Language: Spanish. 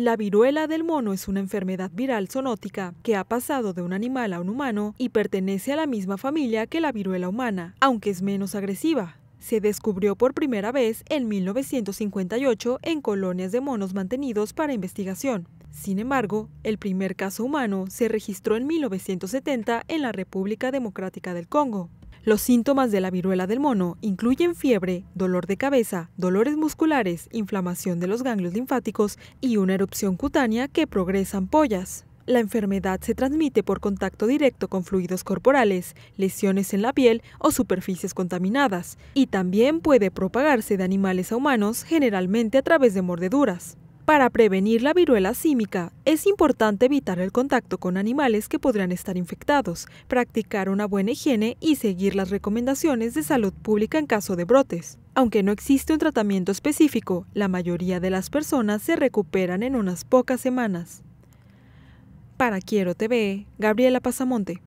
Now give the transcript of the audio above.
La viruela del mono es una enfermedad viral zoonótica que ha pasado de un animal a un humano y pertenece a la misma familia que la viruela humana, aunque es menos agresiva. Se descubrió por primera vez en 1958 en colonias de monos mantenidos para investigación. Sin embargo, el primer caso humano se registró en 1970 en la República Democrática del Congo. Los síntomas de la viruela del mono incluyen fiebre, dolor de cabeza, dolores musculares, inflamación de los ganglios linfáticos y una erupción cutánea que progresa ampollas. La enfermedad se transmite por contacto directo con fluidos corporales, lesiones en la piel o superficies contaminadas, y también puede propagarse de animales a humanos, generalmente a través de mordeduras. Para prevenir la viruela símica, es importante evitar el contacto con animales que podrían estar infectados, practicar una buena higiene y seguir las recomendaciones de salud pública en caso de brotes. Aunque no existe un tratamiento específico, la mayoría de las personas se recuperan en unas pocas semanas. Para Quiero TV, Gabriela Pasamonte.